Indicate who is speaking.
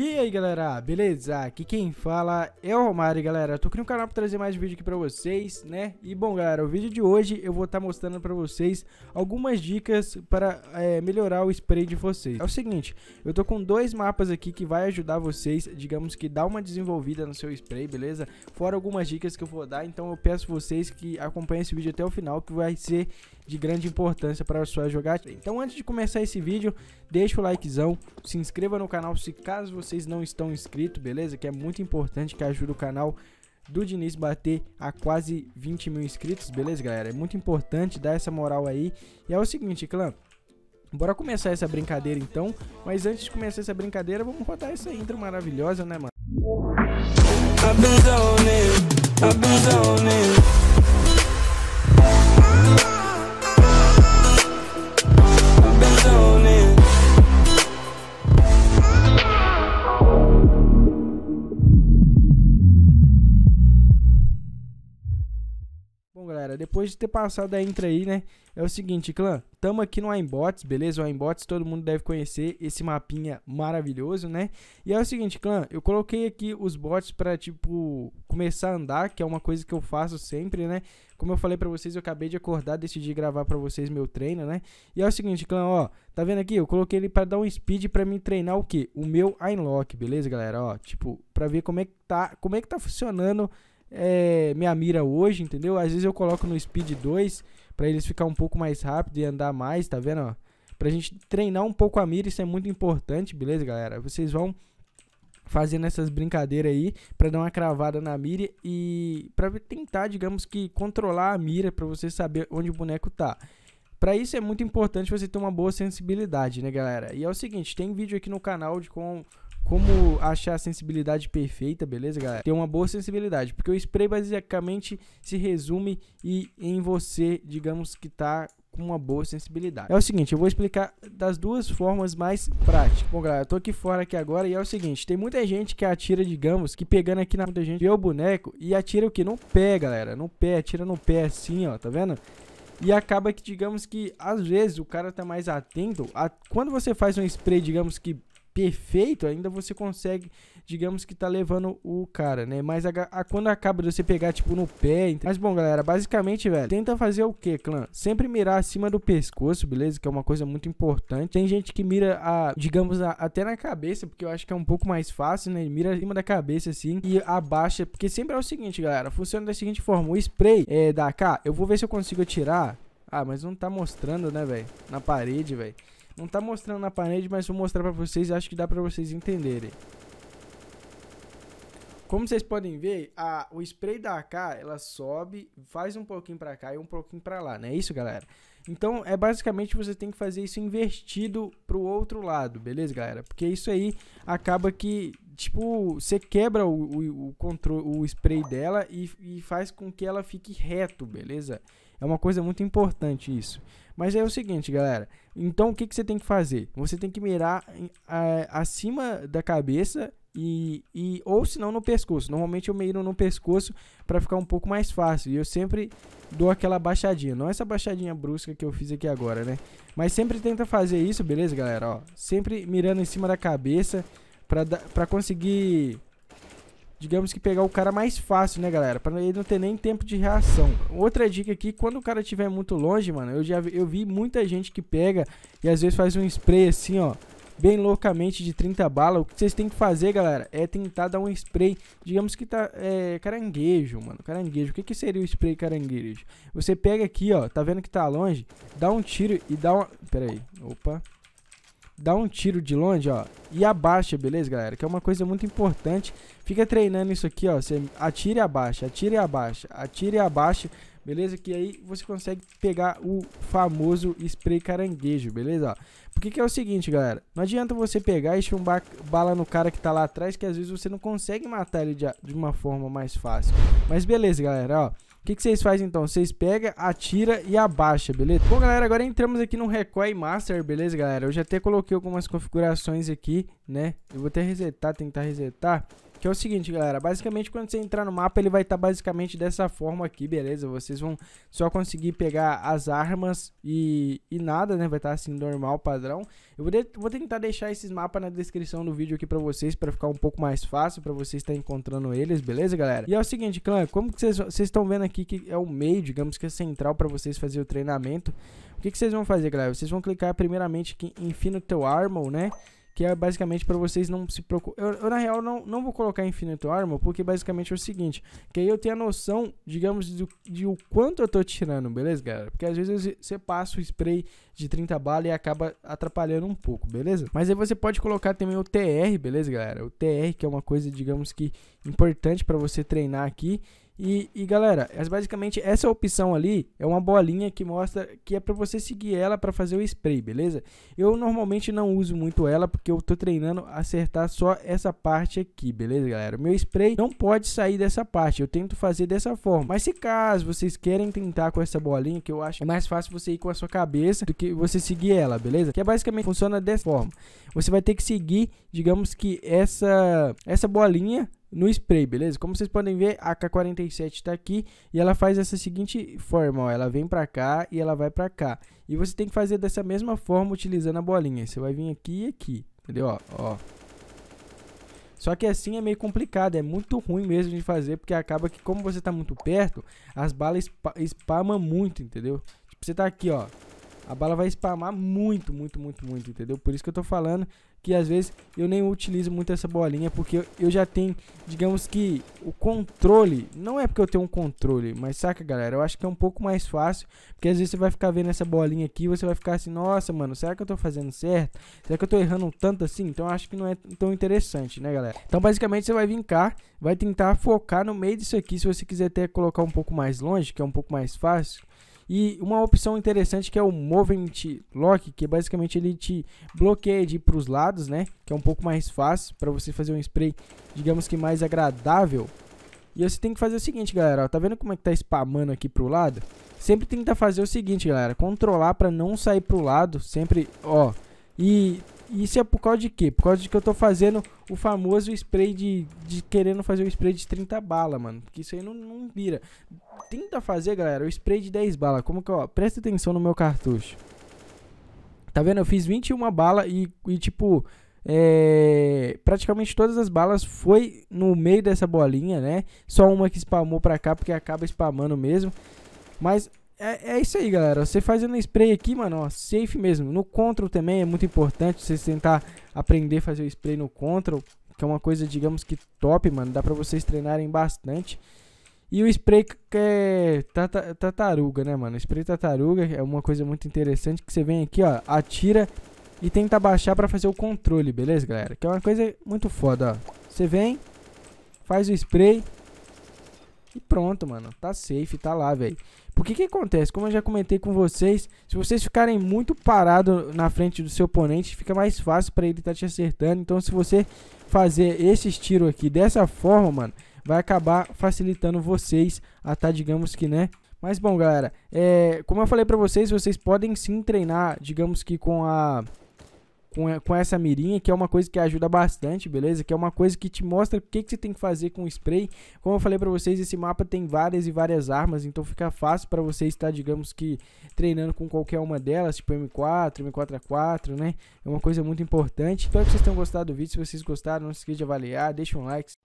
Speaker 1: E aí galera, beleza? Aqui quem fala é o Romário galera, tô aqui um canal pra trazer mais vídeo aqui pra vocês, né? E bom galera, o vídeo de hoje eu vou estar tá mostrando pra vocês algumas dicas para é, melhorar o spray de vocês É o seguinte, eu tô com dois mapas aqui que vai ajudar vocês, digamos que dá uma desenvolvida no seu spray, beleza? Fora algumas dicas que eu vou dar, então eu peço vocês que acompanhem esse vídeo até o final que vai ser de grande importância para a sua jogada Então antes de começar esse vídeo, deixa o likezão, se inscreva no canal se caso você vocês não estão inscritos, beleza? Que é muito importante que ajude o canal do Diniz bater a quase 20 mil inscritos, beleza, galera? É muito importante dar essa moral aí. E é o seguinte, clã. Bora começar essa brincadeira então. Mas antes de começar essa brincadeira, vamos rodar essa intro maravilhosa, né, mano? I've been zoning, I've been zoning. depois de ter passado a intro aí, né? É o seguinte, clã, tamo aqui no Aimbots, beleza? O Aimbots todo mundo deve conhecer esse mapinha maravilhoso, né? E é o seguinte, clã, eu coloquei aqui os bots pra, tipo, começar a andar, que é uma coisa que eu faço sempre, né? Como eu falei pra vocês, eu acabei de acordar, decidi gravar pra vocês meu treino, né? E é o seguinte, clã, ó, tá vendo aqui? Eu coloquei ele pra dar um speed pra mim treinar o quê? O meu Aimlock, beleza, galera? Ó, tipo, pra ver como é que tá, como é que tá funcionando é, minha mira hoje, entendeu? Às vezes eu coloco no Speed 2 para eles ficar um pouco mais rápido e andar mais, tá vendo? Pra gente treinar um pouco a mira, isso é muito importante, beleza, galera? Vocês vão fazendo essas brincadeiras aí para dar uma cravada na mira e para tentar, digamos que controlar a mira para você saber onde o boneco tá. Para isso é muito importante você ter uma boa sensibilidade, né, galera? E é o seguinte, tem vídeo aqui no canal de com como achar a sensibilidade perfeita, beleza, galera? Ter uma boa sensibilidade, porque o spray basicamente se resume e em você, digamos que tá com uma boa sensibilidade. É o seguinte, eu vou explicar das duas formas mais práticas. Bom, galera, eu tô aqui fora aqui agora e é o seguinte, tem muita gente que atira, digamos, que pegando aqui na muita gente vê o boneco e atira o que? No pé, galera, no pé, atira no pé assim, ó, tá vendo? E acaba que, digamos que, às vezes, o cara tá mais atento. A... Quando você faz um spray, digamos que perfeito, ainda você consegue, digamos que tá levando o cara, né? Mas a, a quando acaba de você pegar, tipo, no pé. Mas bom, galera, basicamente, velho, tenta fazer o que, clã? Sempre mirar acima do pescoço, beleza? Que é uma coisa muito importante. Tem gente que mira, a, digamos, a, até na cabeça, porque eu acho que é um pouco mais fácil, né? Mira acima da cabeça, assim, e abaixa. Porque sempre é o seguinte, galera, funciona da seguinte forma: o spray é, da cá eu vou ver se eu consigo tirar. Ah, mas não tá mostrando, né, velho? Na parede, velho. Não tá mostrando na parede, mas vou mostrar pra vocês. Acho que dá pra vocês entenderem. Como vocês podem ver, a, o spray da AK, ela sobe, faz um pouquinho pra cá e um pouquinho pra lá, não né? é isso, galera? Então, é basicamente você tem que fazer isso invertido pro outro lado, beleza, galera? Porque isso aí acaba que, tipo, você quebra o, o, o, control, o spray dela e, e faz com que ela fique reto, beleza? É uma coisa muito importante isso. Mas é o seguinte, galera. Então, o que, que você tem que fazer? Você tem que mirar a, acima da cabeça e, e ou se não no pescoço. Normalmente eu miro no pescoço para ficar um pouco mais fácil. E eu sempre dou aquela baixadinha, não essa baixadinha brusca que eu fiz aqui agora, né? Mas sempre tenta fazer isso, beleza, galera? Ó, sempre mirando em cima da cabeça para conseguir digamos que pegar o cara mais fácil, né, galera? Pra ele não ter nem tempo de reação. Outra dica aqui, quando o cara estiver muito longe, mano, eu já vi, eu vi muita gente que pega e às vezes faz um spray assim, ó, bem loucamente de 30 balas. O que vocês têm que fazer, galera, é tentar dar um spray, digamos que tá, é, caranguejo, mano, caranguejo. O que que seria o spray caranguejo? Você pega aqui, ó, tá vendo que tá longe, dá um tiro e dá uma... Pera aí, opa dá um tiro de longe, ó, e abaixa, beleza, galera? Que é uma coisa muito importante. Fica treinando isso aqui, ó, você atira e abaixa, atira e abaixa, atira e abaixa, beleza? Que aí você consegue pegar o famoso spray caranguejo, beleza? Ó, porque que é o seguinte, galera, não adianta você pegar e chumbar bala no cara que tá lá atrás, que às vezes você não consegue matar ele de uma forma mais fácil. Mas beleza, galera, ó que, que vocês fazem então? Vocês pegam, atira e abaixa, beleza? Bom, galera, agora entramos aqui no Recoil Master, beleza, galera? Eu já até coloquei algumas configurações aqui, né? Eu vou até resetar, tentar resetar. Que é o seguinte, galera, basicamente quando você entrar no mapa, ele vai estar tá basicamente dessa forma aqui, beleza? Vocês vão só conseguir pegar as armas e, e nada, né? Vai estar tá assim, normal, padrão. Eu vou, de, vou tentar deixar esses mapas na descrição do vídeo aqui pra vocês, pra ficar um pouco mais fácil, pra vocês estar tá encontrando eles, beleza, galera? E é o seguinte, clã, como que vocês estão vendo aqui que é o meio, digamos que é central pra vocês fazer o treinamento. O que, vocês vão fazer, galera? Vocês vão clicar primeiramente aqui em Final Teu Armor, né? que é basicamente para vocês não se preocuparem. Eu, eu, na real, não, não vou colocar Infinito Armor, porque basicamente é o seguinte, que aí eu tenho a noção, digamos, do, de o quanto eu tô tirando, beleza, galera? Porque às vezes você passa o spray de 30 balas e acaba atrapalhando um pouco, beleza? Mas aí você pode colocar também o TR, beleza, galera? O TR, que é uma coisa, digamos que, importante para você treinar aqui, e, e galera, é basicamente essa opção ali é uma bolinha que mostra que é para você seguir ela para fazer o spray, beleza? Eu normalmente não uso muito ela porque eu tô treinando acertar só essa parte aqui, beleza, galera? meu spray não pode sair dessa parte, eu tento fazer dessa forma. Mas se caso vocês querem tentar com essa bolinha, que eu acho é mais fácil você ir com a sua cabeça do que você seguir ela, beleza? Que é basicamente funciona dessa forma. Você vai ter que seguir, digamos que essa essa bolinha no spray, beleza? Como vocês podem ver, a K47 está aqui e ela faz essa seguinte forma, ó, ela vem para cá e ela vai para cá. E você tem que fazer dessa mesma forma utilizando a bolinha. Você vai vir aqui e aqui, entendeu? Ó, ó. Só que assim é meio complicado, é muito ruim mesmo de fazer, porque acaba que como você está muito perto, as balas spamam muito, entendeu? Tipo, você está aqui, ó, a bala vai spamar muito, muito, muito, muito, entendeu? Por isso que eu tô falando que às vezes eu nem utilizo muito essa bolinha, porque eu já tenho, digamos que o controle, não é porque eu tenho um controle, mas saca, galera, eu acho que é um pouco mais fácil, porque às vezes você vai ficar vendo essa bolinha aqui, você vai ficar assim, nossa, mano, será que eu tô fazendo certo? Será que eu tô errando um tanto assim? Então eu acho que não é tão interessante, né, galera? Então basicamente você vai vir cá, vai tentar focar no meio disso aqui, se você quiser até colocar um pouco mais longe, que é um pouco mais fácil, e uma opção interessante que é o Movement Lock, que basicamente ele te bloqueia de ir para os lados, né? Que é um pouco mais fácil para você fazer um spray, digamos que mais agradável. E você tem que fazer o seguinte, galera, ó, tá vendo como é que tá spamando aqui pro lado? Sempre tenta fazer o seguinte, galera, controlar para não sair pro lado, sempre, ó. E isso é por causa de quê? Por causa de que eu tô fazendo o famoso spray de, de querendo fazer o spray de 30 bala, mano. Porque isso aí não, não vira. Tenta fazer, galera, o spray de 10 bala. Como que, ó, presta atenção no meu cartucho. Tá vendo? Eu fiz 21 bala e, e tipo, é, praticamente todas as balas foi no meio dessa bolinha, né? Só uma que spamou pra cá, porque acaba spamando mesmo. Mas é, é isso aí, galera. Você fazendo spray aqui, mano, ó, safe mesmo. No control também é muito importante você tentar aprender a fazer o spray no control, que é uma coisa, digamos que top, mano. Dá pra vocês treinarem bastante. E o spray que é tartaruga, né, mano? spray tartaruga é uma coisa muito interessante que você vem aqui, ó, atira e tenta baixar pra fazer o controle, beleza, galera? Que é uma coisa muito foda, ó. Você vem, faz o spray e pronto, mano. Tá safe, tá lá, velho. Porque que acontece? Como eu já comentei com vocês, se vocês ficarem muito parado na frente do seu oponente, fica mais fácil para ele estar tá te acertando. Então, se você fazer esses tiros aqui dessa forma, mano, vai acabar facilitando vocês a tá, digamos que, né, mas bom, galera, é, como eu falei para vocês, vocês podem sim treinar, digamos que com a com, é, com essa mirinha, que é uma coisa que ajuda bastante, beleza? Que é uma coisa que te mostra o que, que você tem que fazer com o spray. Como eu falei para vocês, esse mapa tem várias e várias armas, então fica fácil para você estar, digamos que, treinando com qualquer uma delas, tipo M4, M4A4, né? É uma coisa muito importante. Espero que vocês tenham gostado do vídeo. Se vocês gostaram, não se esqueça de avaliar, deixa um like.